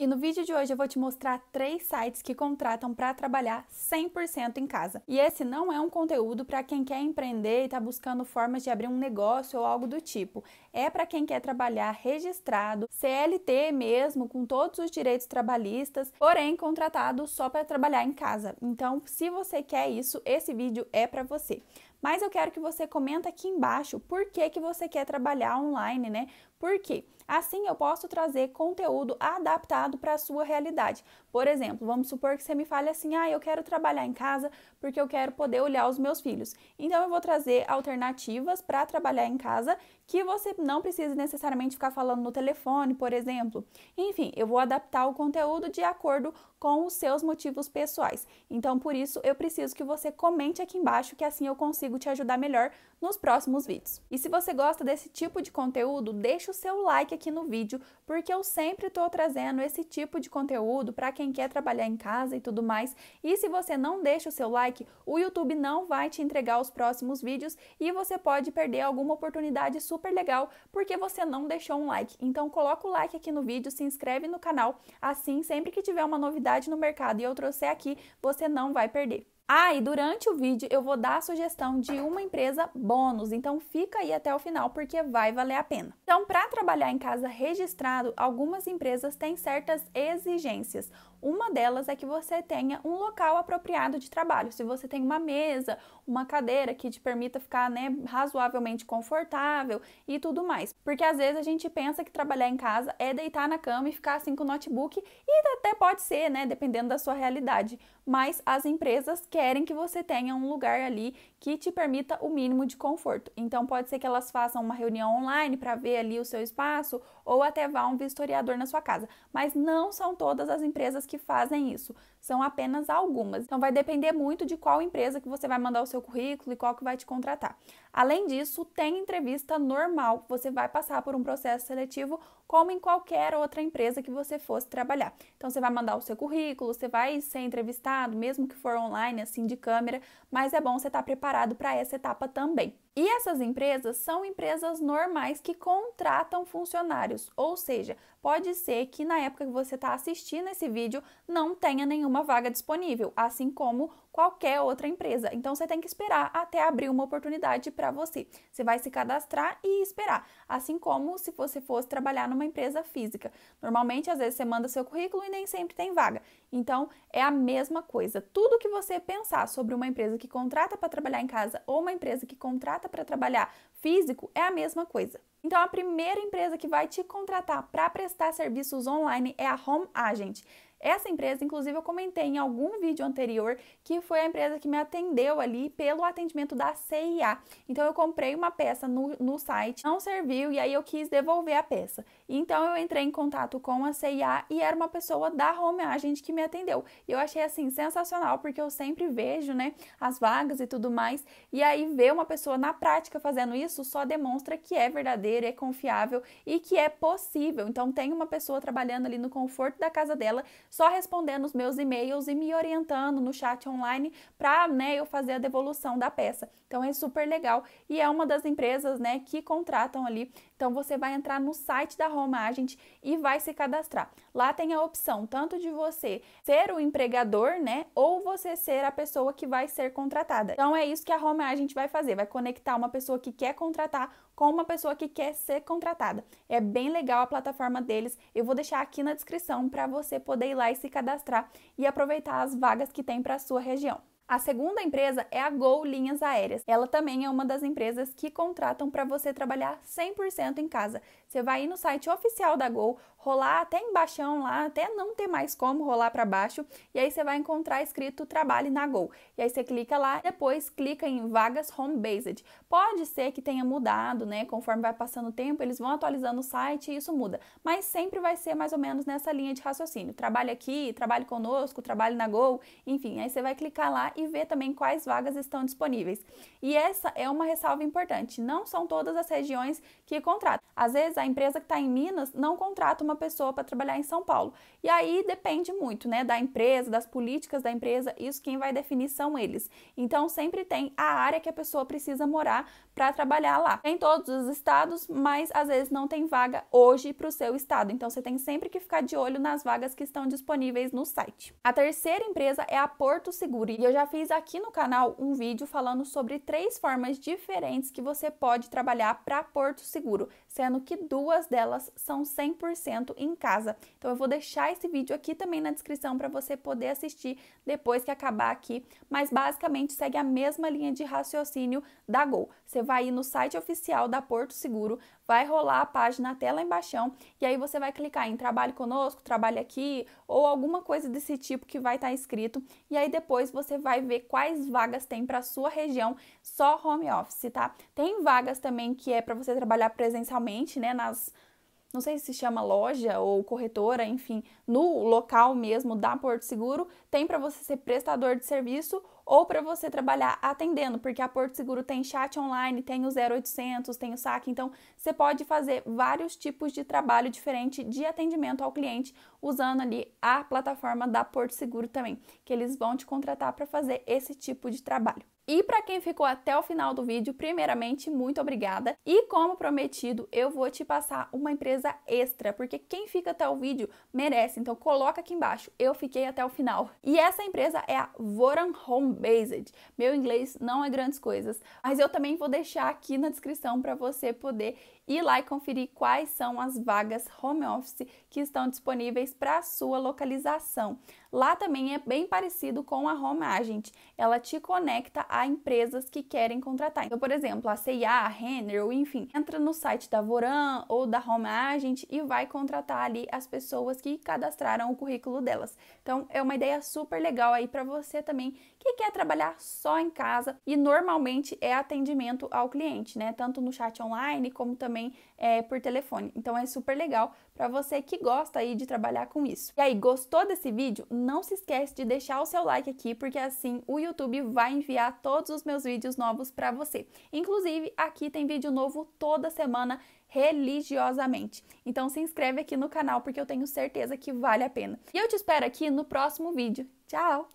E no vídeo de hoje eu vou te mostrar três sites que contratam para trabalhar 100% em casa. E esse não é um conteúdo para quem quer empreender e está buscando formas de abrir um negócio ou algo do tipo. É para quem quer trabalhar registrado, CLT mesmo, com todos os direitos trabalhistas, porém contratado só para trabalhar em casa. Então, se você quer isso, esse vídeo é para você mas eu quero que você comenta aqui embaixo por que, que você quer trabalhar online, né? Por quê? Assim eu posso trazer conteúdo adaptado para a sua realidade. Por exemplo, vamos supor que você me fale assim: "Ah, eu quero trabalhar em casa porque eu quero poder olhar os meus filhos". Então eu vou trazer alternativas para trabalhar em casa que você não precisa necessariamente ficar falando no telefone, por exemplo. Enfim, eu vou adaptar o conteúdo de acordo com os seus motivos pessoais. Então, por isso eu preciso que você comente aqui embaixo que assim eu consigo te ajudar melhor nos próximos vídeos. E se você gosta desse tipo de conteúdo, deixa deixa o seu like aqui no vídeo, porque eu sempre estou trazendo esse tipo de conteúdo para quem quer trabalhar em casa e tudo mais. E se você não deixa o seu like, o YouTube não vai te entregar os próximos vídeos e você pode perder alguma oportunidade super legal porque você não deixou um like. Então coloca o like aqui no vídeo, se inscreve no canal, assim sempre que tiver uma novidade no mercado e eu trouxer aqui, você não vai perder. Ah, e durante o vídeo eu vou dar a sugestão de uma empresa bônus, então fica aí até o final porque vai valer a pena. Então, para trabalhar em casa registrado, algumas empresas têm certas exigências. Uma delas é que você tenha um local apropriado de trabalho. Se você tem uma mesa, uma cadeira que te permita ficar né, razoavelmente confortável e tudo mais. Porque às vezes a gente pensa que trabalhar em casa é deitar na cama e ficar assim com o notebook, e até pode ser, né? Dependendo da sua realidade. Mas as empresas querem que você tenha um lugar ali que te permita o mínimo de conforto. Então pode ser que elas façam uma reunião online para ver ali o seu espaço, ou até vá um vistoriador na sua casa. Mas não são todas as empresas que fazem isso são apenas algumas. Então vai depender muito de qual empresa que você vai mandar o seu currículo e qual que vai te contratar. Além disso, tem entrevista normal, você vai passar por um processo seletivo como em qualquer outra empresa que você fosse trabalhar. Então você vai mandar o seu currículo, você vai ser entrevistado, mesmo que for online assim de câmera, mas é bom você estar tá preparado para essa etapa também. E essas empresas são empresas normais que contratam funcionários, ou seja, pode ser que na época que você está assistindo esse vídeo não tenha nenhuma uma vaga disponível, assim como qualquer outra empresa. Então você tem que esperar até abrir uma oportunidade para você. Você vai se cadastrar e esperar, assim como se você fosse trabalhar numa empresa física. Normalmente, às vezes você manda seu currículo e nem sempre tem vaga. Então é a mesma coisa. Tudo que você pensar sobre uma empresa que contrata para trabalhar em casa ou uma empresa que contrata para trabalhar físico é a mesma coisa. Então a primeira empresa que vai te contratar para prestar serviços online é a Home Agent. Essa empresa, inclusive, eu comentei em algum vídeo anterior que foi a empresa que me atendeu ali pelo atendimento da CIA. Então eu comprei uma peça no, no site, não serviu e aí eu quis devolver a peça. Então eu entrei em contato com a CIA e era uma pessoa da Home Agent que me atendeu. E eu achei assim sensacional porque eu sempre vejo, né, as vagas e tudo mais. E aí ver uma pessoa na prática fazendo isso só demonstra que é verdadeiro, é confiável e que é possível. Então tem uma pessoa trabalhando ali no conforto da casa dela só respondendo os meus e-mails e me orientando no chat online para né, eu fazer a devolução da peça. Então é super legal e é uma das empresas né, que contratam ali. Então você vai entrar no site da Roma Agent e vai se cadastrar. Lá tem a opção tanto de você ser o empregador, né, ou você ser a pessoa que vai ser contratada. Então é isso que a Home Agent vai fazer, vai conectar uma pessoa que quer contratar com uma pessoa que quer ser contratada. É bem legal a plataforma deles. Eu vou deixar aqui na descrição para você poder ir lá e se cadastrar e aproveitar as vagas que tem para a sua região. A segunda empresa é a Gol Linhas Aéreas. Ela também é uma das empresas que contratam para você trabalhar 100% em casa. Você vai ir no site oficial da Gol, rolar até embaixo lá, até não ter mais como rolar para baixo, e aí você vai encontrar escrito trabalhe na Gol. E aí você clica lá, depois clica em vagas home based. Pode ser que tenha mudado, né? Conforme vai passando o tempo, eles vão atualizando o site e isso muda, mas sempre vai ser mais ou menos nessa linha de raciocínio. Trabalhe aqui, trabalhe conosco, trabalhe na Gol, enfim, aí você vai clicar lá e ver também quais vagas estão disponíveis. E essa é uma ressalva importante, não são todas as regiões que contratam. Às vezes a empresa que está em Minas não contrata uma pessoa para trabalhar em São Paulo. E aí depende muito, né, da empresa, das políticas da empresa, isso quem vai definir são eles. Então sempre tem a área que a pessoa precisa morar para trabalhar lá. Tem todos os estados, mas às vezes não tem vaga hoje para o seu estado. Então você tem sempre que ficar de olho nas vagas que estão disponíveis no site. A terceira empresa é a Porto Seguro, e eu já fiz aqui no canal um vídeo falando sobre três formas diferentes que você pode trabalhar para Porto Seguro sendo que duas delas são 100% em casa. Então eu vou deixar esse vídeo aqui também na descrição para você poder assistir depois que acabar aqui, mas basicamente segue a mesma linha de raciocínio da Gol. Você vai ir no site oficial da Porto Seguro, vai rolar a página até lá embaixo e aí você vai clicar em trabalhe conosco, trabalhe aqui ou alguma coisa desse tipo que vai estar tá escrito e aí depois você vai ver quais vagas tem para sua região só home office, tá? Tem vagas também que é para você trabalhar presencialmente né, nas não sei se chama loja ou corretora, enfim, no local mesmo da Porto Seguro, tem para você ser prestador de serviço ou para você trabalhar atendendo, porque a Porto Seguro tem chat online, tem o 0800, tem o saque, então você pode fazer vários tipos de trabalho diferente de atendimento ao cliente usando ali a plataforma da Porto Seguro também, que eles vão te contratar para fazer esse tipo de trabalho. E para quem ficou até o final do vídeo, primeiramente, muito obrigada. E como prometido, eu vou te passar uma empresa extra, porque quem fica até o vídeo merece. Então coloca aqui embaixo, eu fiquei até o final. E essa empresa é a Voran Home Based. Meu inglês não é grandes coisas, mas eu também vou deixar aqui na descrição para você poder ir lá e conferir quais são as vagas home office que estão disponíveis para a sua localização. Lá também é bem parecido com a Home Agent. Ela te conecta a empresas que querem contratar. Então, por exemplo, a CIA, a Renner, ou enfim, entra no site da Voran ou da Home Agent e vai contratar ali as pessoas que cadastraram o currículo delas. Então, é uma ideia super legal aí para você também que quer trabalhar só em casa e normalmente é atendimento ao cliente, né? Tanto no chat online como também é, por telefone. Então, é super legal para você que gosta aí de trabalhar com isso. E aí, gostou desse vídeo? Não se esquece de deixar o seu like aqui, porque assim o YouTube vai enviar todos os meus vídeos novos para você. Inclusive, aqui tem vídeo novo toda semana religiosamente. Então se inscreve aqui no canal porque eu tenho certeza que vale a pena. E eu te espero aqui no próximo vídeo. Tchau!